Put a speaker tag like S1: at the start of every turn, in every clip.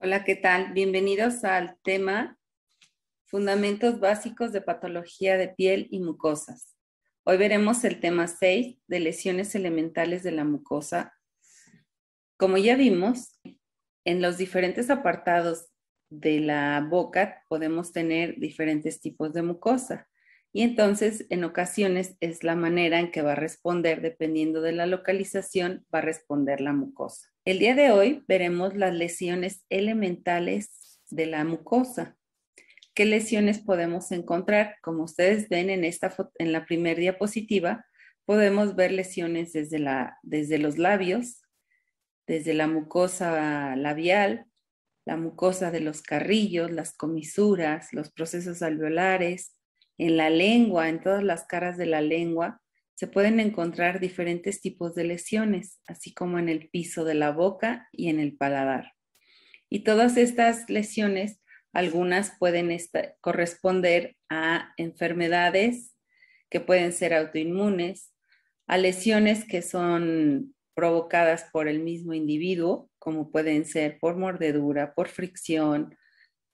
S1: Hola, ¿qué tal? Bienvenidos al tema Fundamentos básicos de patología de piel y mucosas. Hoy veremos el tema 6 de lesiones elementales de la mucosa. Como ya vimos, en los diferentes apartados de la boca podemos tener diferentes tipos de mucosa. Y entonces, en ocasiones, es la manera en que va a responder, dependiendo de la localización, va a responder la mucosa. El día de hoy veremos las lesiones elementales de la mucosa. ¿Qué lesiones podemos encontrar? Como ustedes ven en, esta en la primera diapositiva, podemos ver lesiones desde, la, desde los labios, desde la mucosa labial, la mucosa de los carrillos, las comisuras, los procesos alveolares, en la lengua, en todas las caras de la lengua, se pueden encontrar diferentes tipos de lesiones, así como en el piso de la boca y en el paladar. Y todas estas lesiones, algunas pueden corresponder a enfermedades que pueden ser autoinmunes, a lesiones que son provocadas por el mismo individuo, como pueden ser por mordedura, por fricción,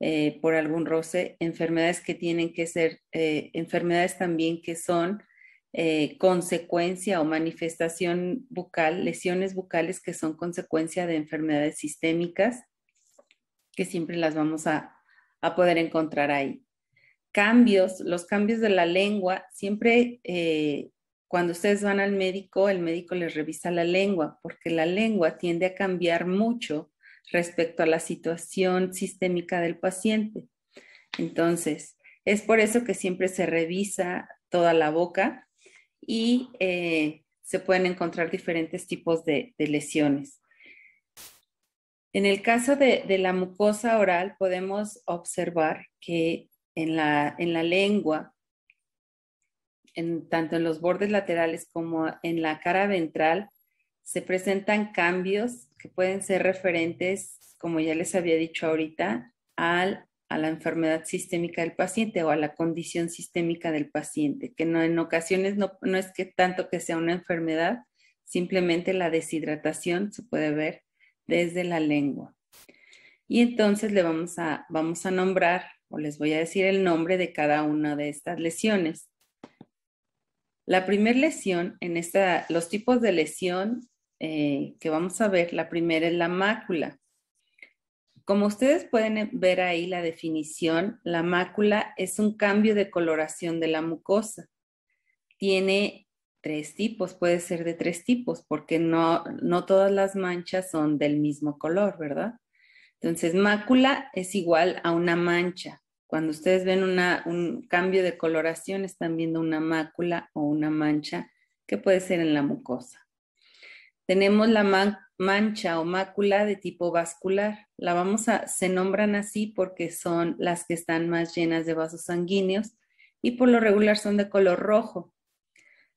S1: eh, por algún roce, enfermedades que tienen que ser, eh, enfermedades también que son eh, consecuencia o manifestación bucal, lesiones bucales que son consecuencia de enfermedades sistémicas, que siempre las vamos a, a poder encontrar ahí. Cambios, los cambios de la lengua, siempre cuando ustedes van al médico, el médico les revisa la lengua, porque la lengua tiende a cambiar mucho respecto a la situación sistémica del paciente. Entonces, es por eso que siempre se revisa toda la boca y eh, se pueden encontrar diferentes tipos de, lesiones. En el caso de, la mucosa oral, podemos observar que en la, lengua, tanto en los bordes laterales como en la cara ventral, se presentan cambios que pueden ser referentes, como ya les había dicho ahorita, a la enfermedad sistémica del paciente o a la condición sistémica del paciente, que en ocasiones no, es que tanto que sea una enfermedad, simplemente la deshidratación se puede ver desde la lengua. Y entonces le vamos a, vamos a nombrar o les voy a decir el nombre de cada una de estas lesiones. La primera lesión, en esta, los tipos de lesión eh, que vamos a ver, la primera es la mácula. Como ustedes pueden ver ahí la definición, la mácula es un cambio de coloración de la mucosa. Tiene tres tipos, puede ser de tres tipos, porque no, todas las manchas son del mismo color, ¿verdad? Entonces, mácula es igual a una mancha. Cuando ustedes ven un cambio de coloración, están viendo una mácula o una mancha que puede ser en la mucosa. Tenemos la mancha o mácula de tipo vascular. La vamos se nombran así porque son las que están más llenas de vasos sanguíneos y por lo regular son de color rojo.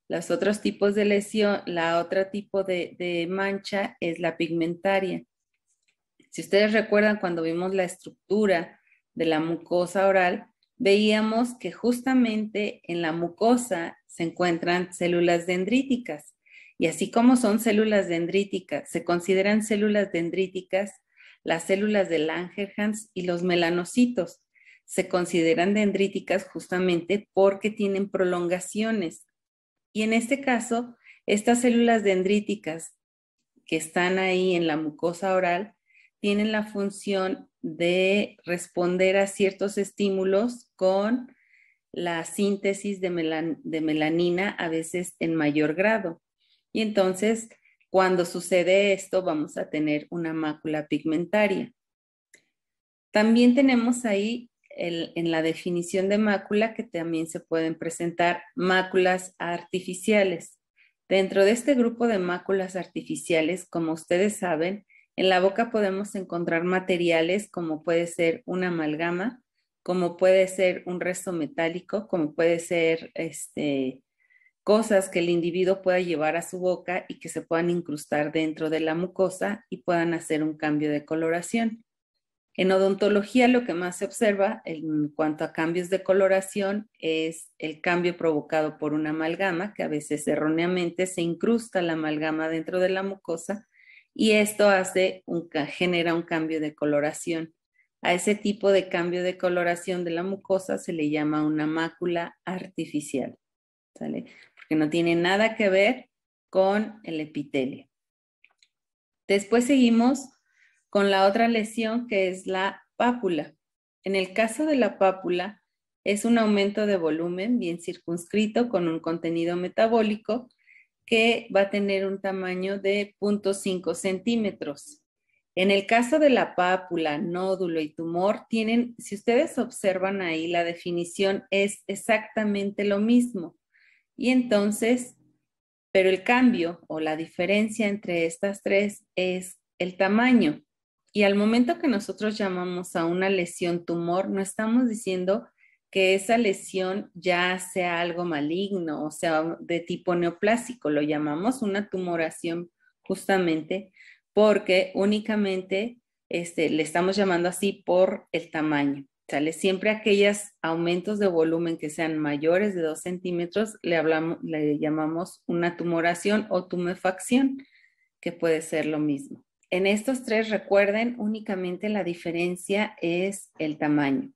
S1: Los otros tipos de lesión, la otra tipo de mancha es la pigmentaria. Si ustedes recuerdan cuando vimos la estructura de la mucosa oral, veíamos que justamente en la mucosa se encuentran células dendríticas y así como son células dendríticas, se consideran células dendríticas las células de Langerhans y los melanocitos. Se consideran dendríticas justamente porque tienen prolongaciones. Y en este caso, estas células dendríticas que están ahí en la mucosa oral tienen la función de responder a ciertos estímulos con la síntesis de, melanina a veces en mayor grado. Y entonces, cuando sucede esto, vamos a tener una mácula pigmentaria. También tenemos ahí en la definición de mácula que también se pueden presentar máculas artificiales. Dentro de este grupo de máculas artificiales, como ustedes saben, en la boca podemos encontrar materiales como puede ser una amalgama, como puede ser un resto metálico, como puede ser este, cosas que el individuo pueda llevar a su boca y que se puedan incrustar dentro de la mucosa y puedan hacer un cambio de coloración. En odontología lo que más se observa en cuanto a cambios de coloración es el cambio provocado por una amalgama, que a veces erróneamente se incrusta la amalgama dentro de la mucosa y esto hace un, genera un cambio de coloración. A ese tipo de cambio de coloración de la mucosa se le llama una mácula artificial. ¿sale? porque no tiene nada que ver con el epitelio. Después seguimos con la otra lesión que es la pápula. En el caso de la pápula, es un aumento de volumen bien circunscrito con un contenido metabólico que va a tener un tamaño de 0.5 centímetros. En el caso de la pápula, nódulo y tumor, tienen, si ustedes observan ahí, la definición es exactamente lo mismo. Y entonces, pero el cambio o la diferencia entre estas tres es el tamaño. Y al momento que nosotros llamamos a una lesión tumor, no estamos diciendo que esa lesión ya sea algo maligno, o sea, de tipo neoplásico, lo llamamos una tumoración justamente porque únicamente este, le estamos llamando así por el tamaño. Siempre aquellos aumentos de volumen que sean mayores de 2 centímetros le, le llamamos una tumoración o tumefacción, que puede ser lo mismo. En estos tres, recuerden, únicamente la diferencia es el tamaño.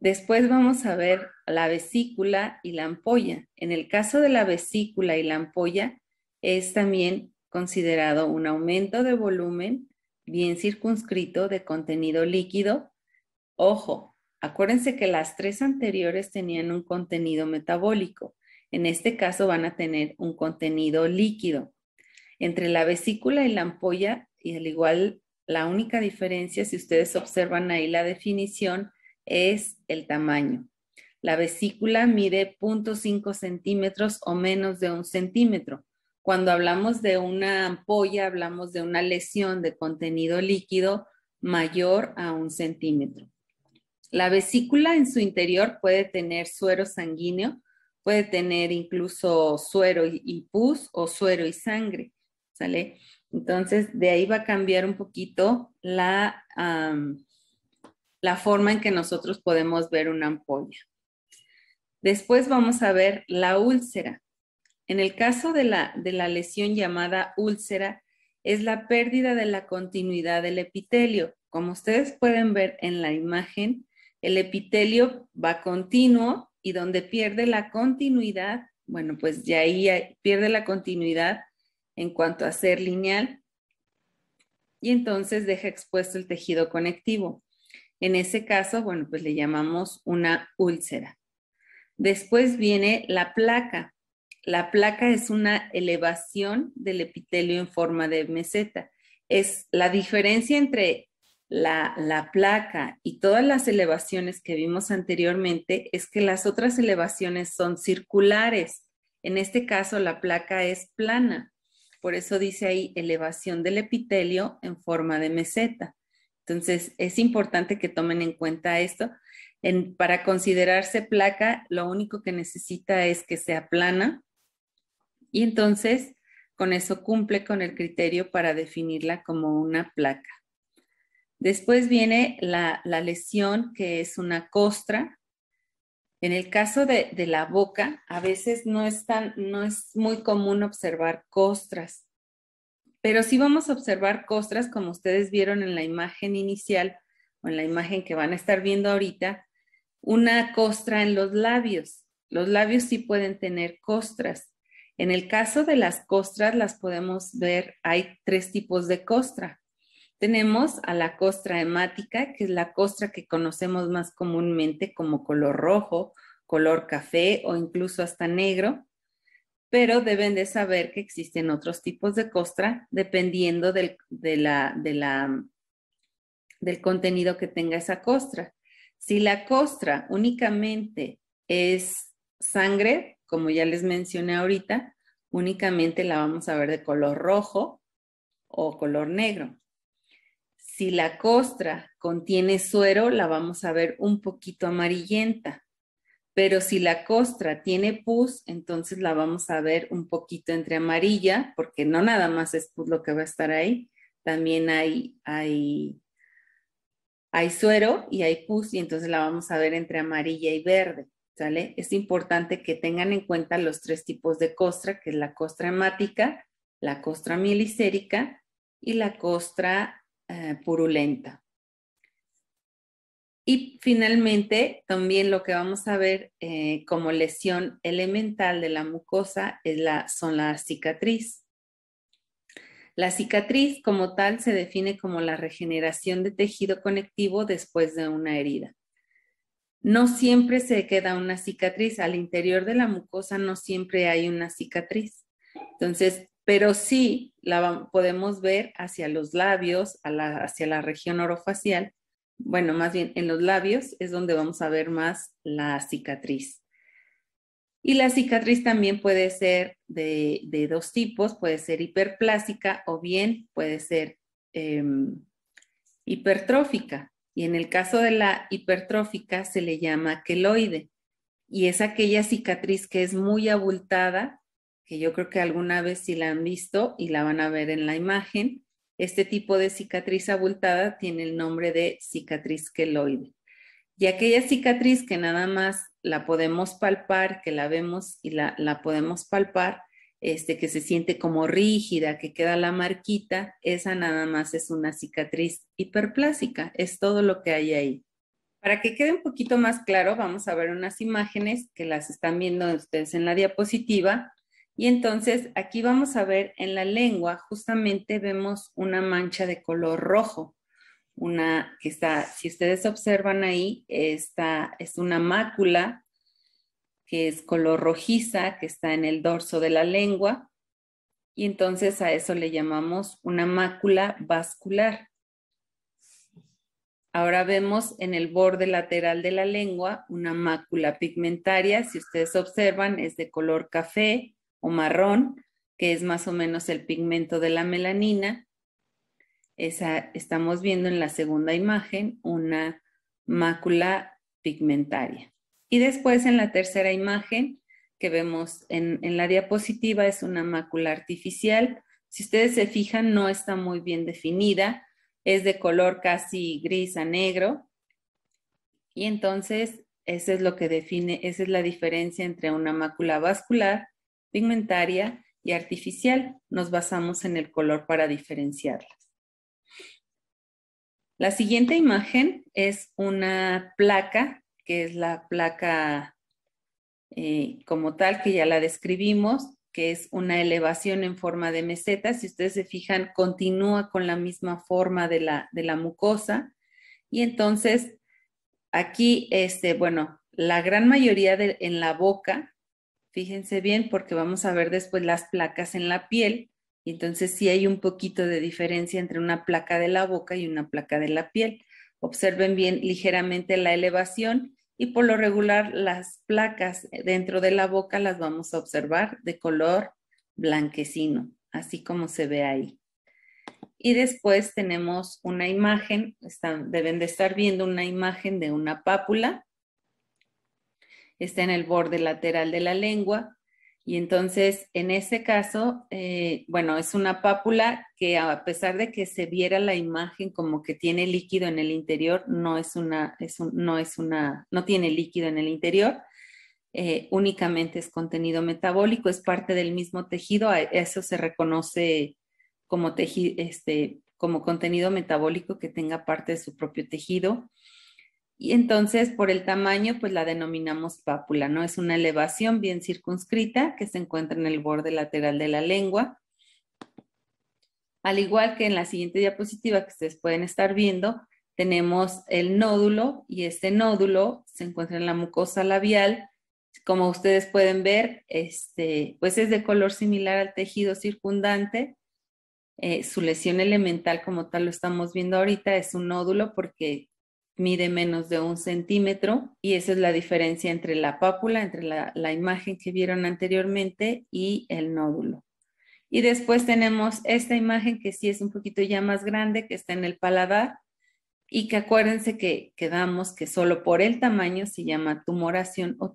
S1: Después vamos a ver la vesícula y la ampolla. En el caso de la vesícula y la ampolla, es también considerado un aumento de volumen bien circunscrito de contenido líquido. Ojo, Acuérdense que las tres anteriores tenían un contenido metabólico. En este caso van a tener un contenido líquido. Entre la vesícula y la ampolla, y al igual, la única diferencia, si ustedes observan ahí la definición, es el tamaño. La vesícula mide 0.5 centímetros o menos de un centímetro. Cuando hablamos de una ampolla, hablamos de una lesión de contenido líquido mayor a un centímetro. La vesícula en su interior puede tener suero sanguíneo, puede tener incluso suero y pus o suero y sangre, ¿sale? Entonces, de ahí va a cambiar un poquito la, la forma en que nosotros podemos ver una ampolla. Después vamos a ver la úlcera. En el caso de la, de la lesión llamada úlcera, es la pérdida de la continuidad del epitelio. Como ustedes pueden ver en la imagen, el epitelio va continuo y donde pierde la continuidad, bueno, pues ya ahí pierde la continuidad en cuanto a ser lineal y entonces deja expuesto el tejido conectivo. En ese caso, bueno, pues le llamamos una úlcera. Después viene la placa. La placa es una elevación del epitelio en forma de meseta. Es la diferencia entre la, placa y todas las elevaciones que vimos anteriormente es que las otras elevaciones son circulares. En este caso, la placa es plana. Por eso dice ahí elevación del epitelio en forma de meseta. Entonces, es importante que tomen en cuenta esto. para considerarse placa, lo único que necesita es que sea plana y entonces con eso cumple con el criterio para definirla como una placa. Después viene la, lesión, que es una costra. En el caso de, la boca, a veces no es, no es muy común observar costras, pero sí vamos a observar costras, como ustedes vieron en la imagen inicial o en la imagen que van a estar viendo ahorita, una costra en los labios. Los labios sí pueden tener costras. En el caso de las costras, las podemos ver, hay tres tipos de costra tenemos a la costra hemática, que es la costra que conocemos más comúnmente como color rojo, color café o incluso hasta negro, pero deben de saber que existen otros tipos de costra dependiendo del, de la, del contenido que tenga esa costra. Si la costra únicamente es sangre, como ya les mencioné ahorita, únicamente la vamos a ver de color rojo o color negro. Si la costra contiene suero, la vamos a ver un poquito amarillenta, pero si la costra tiene pus, entonces la vamos a ver un poquito entre amarilla, porque no nada más es pus lo que va a estar ahí, también hay, hay, hay suero y hay pus, y entonces la vamos a ver entre amarilla y verde. ¿Sale? Es importante que tengan en cuenta los tres tipos de costra, que es la costra hemática, la costra mielicérica y la costra eh, purulenta. Y finalmente, también lo que vamos a ver eh, como lesión elemental de la mucosa es la, son la cicatriz. La cicatriz como tal se define como la regeneración de tejido conectivo después de una herida. No siempre se queda una cicatriz, al interior de la mucosa no siempre hay una cicatriz. Entonces, pero sí la podemos ver hacia los labios, hacia la región orofacial. Bueno, más bien en los labios es donde vamos a ver más la cicatriz. Y la cicatriz también puede ser de, dos tipos, puede ser hiperplásica o bien puede ser em, hipertrófica. Y en el caso de la hipertrófica se le llama queloide y es aquella cicatriz que es muy abultada que yo creo que alguna vez si la han visto y la van a ver en la imagen. Este tipo de cicatriz abultada tiene el nombre de cicatriz queloide. Y aquella cicatriz que nada más la podemos palpar, que la vemos y la, la podemos palpar, este, que se siente como rígida, que queda la marquita, esa nada más es una cicatriz hiperplásica, es todo lo que hay ahí. Para que quede un poquito más claro, vamos a ver unas imágenes que las están viendo ustedes en la diapositiva y entonces aquí vamos a ver en la lengua, justamente vemos una mancha de color rojo, una que está, si ustedes observan ahí, es una mácula que es color rojiza, que está en el dorso de la lengua, y entonces a eso le llamamos una mácula vascular. Ahora vemos en el borde lateral de la lengua una mácula pigmentaria, si ustedes observan, es de color café, o marrón, que es más o menos el pigmento de la melanina. Esa, estamos viendo en la segunda imagen una mácula pigmentaria. Y después en la tercera imagen que vemos en, la diapositiva es una mácula artificial. Si ustedes se fijan, no está muy bien definida, es de color casi gris a negro. Y entonces, es lo que define, esa es la diferencia entre una mácula vascular pigmentaria y artificial. Nos basamos en el color para diferenciarlas. La siguiente imagen es una placa, que es la placa eh, como tal, que ya la describimos, que es una elevación en forma de meseta. Si ustedes se fijan, continúa con la misma forma de la, de la mucosa. Y entonces, aquí, este, bueno, la gran mayoría en la boca Fíjense bien porque vamos a ver después las placas en la piel. Y entonces sí hay un poquito de diferencia entre una placa de la boca y una placa de la piel. Observen bien ligeramente la elevación y por lo regular las placas dentro de la boca las vamos a observar de color blanquecino, así como se ve ahí. Y después tenemos una imagen, están, deben de estar viendo una imagen de una pápula está en el borde lateral de la lengua. Y entonces, en ese caso, eh, bueno, es una pápula que a pesar de que se viera la imagen como que tiene líquido en el interior, no es una, no tiene líquido en el interior. Eh, únicamente es contenido metabólico, es parte del mismo tejido, eso se reconoce este, como contenido metabólico que tenga parte de su propio tejido. Y entonces, por el tamaño, pues la denominamos pápula, ¿no? Es una elevación bien circunscrita que se encuentra en el borde lateral de la lengua. Al igual que en la siguiente diapositiva que ustedes pueden estar viendo, tenemos el nódulo y este nódulo se encuentra en la mucosa labial. Como ustedes pueden ver, este, pues es de color similar al tejido circundante. Eh, su lesión elemental, como tal lo estamos viendo ahorita, es un nódulo porque mide menos de un centímetro y esa es la diferencia entre la pápula, entre la, imagen que vieron anteriormente y el nódulo. Y después tenemos esta imagen que sí es un poquito ya más grande, que está en el paladar y que acuérdense que quedamos que solo por el tamaño se llama tumoración o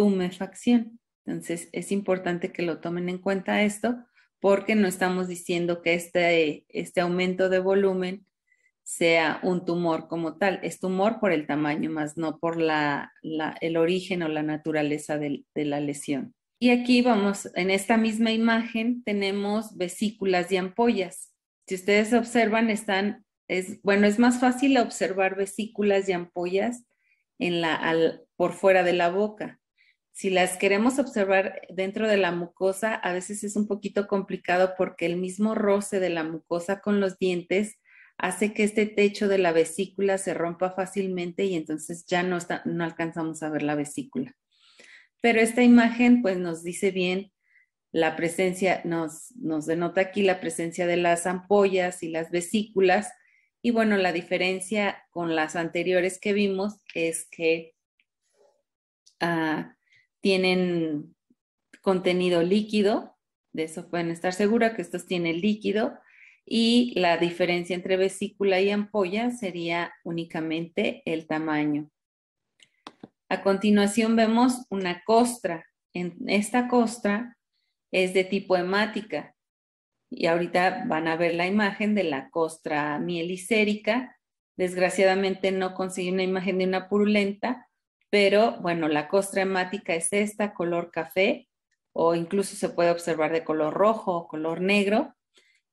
S1: tumefacción. Entonces es importante que lo tomen en cuenta esto porque no estamos diciendo que este, este aumento de volumen sea un tumor como tal. Es tumor por el tamaño, más no por la, el origen o la naturaleza de, la lesión. Y aquí vamos, en esta misma imagen tenemos vesículas y ampollas. Si ustedes observan, están, es, bueno, es más fácil observar vesículas y ampollas en la, por fuera de la boca. Si las queremos observar dentro de la mucosa, a veces es un poquito complicado porque el mismo roce de la mucosa con los dientes hace que este techo de la vesícula se rompa fácilmente y entonces ya no, alcanzamos a ver la vesícula. Pero esta imagen pues nos dice bien la presencia, nos, nos denota aquí la presencia de las ampollas y las vesículas. Y bueno, la diferencia con las anteriores que vimos es que ah, tienen contenido líquido, de eso pueden estar segura que estos tienen líquido, y la diferencia entre vesícula y ampolla sería únicamente el tamaño. A continuación vemos una costra. En esta costra es de tipo hemática y ahorita van a ver la imagen de la costra mielicérica. Desgraciadamente no conseguí una imagen de una purulenta, pero bueno, la costra hemática es esta, color café, o incluso se puede observar de color rojo o color negro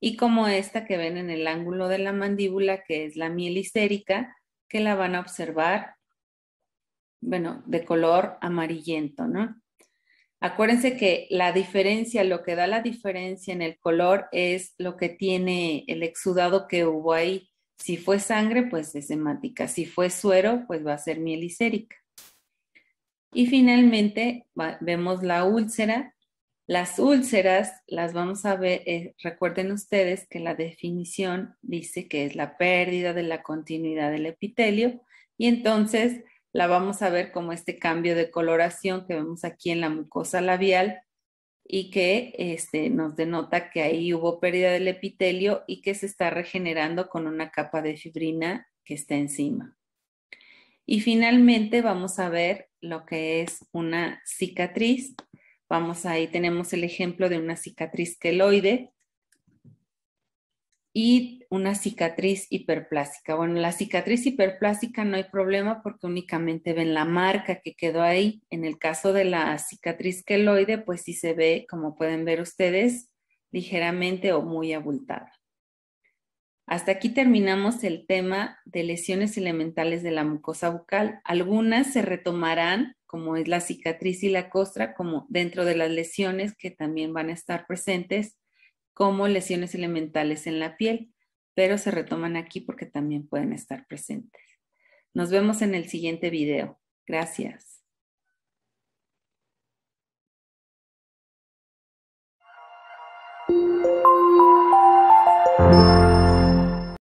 S1: y como esta que ven en el ángulo de la mandíbula, que es la miel que la van a observar, bueno, de color amarillento, ¿no? Acuérdense que la diferencia, lo que da la diferencia en el color es lo que tiene el exudado que hubo ahí. Si fue sangre, pues es hemática. Si fue suero, pues va a ser miel Y finalmente vemos la úlcera, las úlceras las vamos a ver, eh, recuerden ustedes que la definición dice que es la pérdida de la continuidad del epitelio y entonces la vamos a ver como este cambio de coloración que vemos aquí en la mucosa labial y que este, nos denota que ahí hubo pérdida del epitelio y que se está regenerando con una capa de fibrina que está encima. Y finalmente vamos a ver lo que es una cicatriz Vamos ahí, tenemos el ejemplo de una cicatriz queloide y una cicatriz hiperplásica. Bueno, la cicatriz hiperplástica no hay problema porque únicamente ven la marca que quedó ahí. En el caso de la cicatriz queloide, pues sí se ve, como pueden ver ustedes, ligeramente o muy abultada. Hasta aquí terminamos el tema de lesiones elementales de la mucosa bucal. Algunas se retomarán, como es la cicatriz y la costra, como dentro de las lesiones que también van a estar presentes, como lesiones elementales en la piel, pero se retoman aquí porque también pueden estar presentes. Nos vemos en el siguiente video. Gracias.